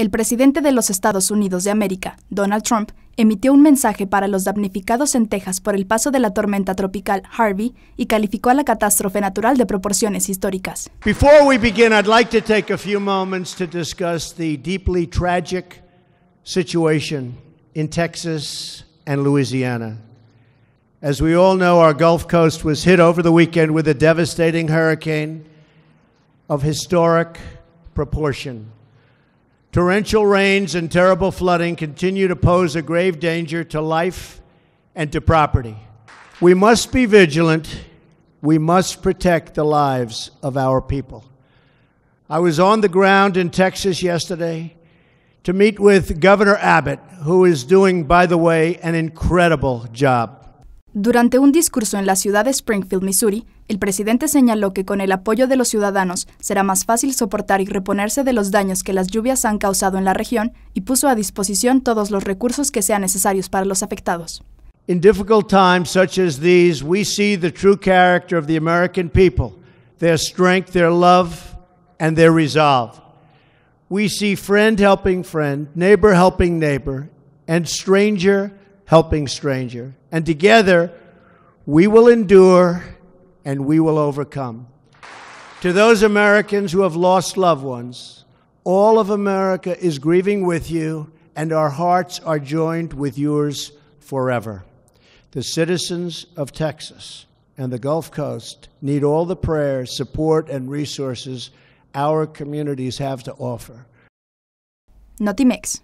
el presidente de los Estados Unidos de América, Donald Trump, emitió un mensaje para los damnificados en Texas por el paso de la tormenta tropical Harvey y calificó a la catástrofe natural de proporciones históricas. Before we begin, I'd like to take a few moments to discuss the deeply tragic situation in Texas and Louisiana. As we all know, our Gulf Coast was hit over the weekend with a devastating hurricane of historic proportion. Torrential rains and terrible flooding continue to pose a grave danger to life and to property. We must be vigilant. We must protect the lives of our people. I was on the ground in Texas yesterday to meet with Governor Abbott, who is doing, by the way, an incredible job. Durante un discurso en la ciudad de Springfield, Missouri, el presidente señaló que con el apoyo de los ciudadanos será más fácil soportar y reponerse de los daños que las lluvias han causado en la región y puso a disposición todos los recursos que sean necesarios para los afectados. In difficult times such as these, we see the true character of the American people, their strength, their love, and their resolve. We see friend helping friend, neighbor helping neighbor, and stranger helping stranger. And together, we will endure and we will overcome. To those Americans who have lost loved ones, all of America is grieving with you, and our hearts are joined with yours forever. The citizens of Texas and the Gulf Coast need all the prayers, support, and resources our communities have to offer. Notimex.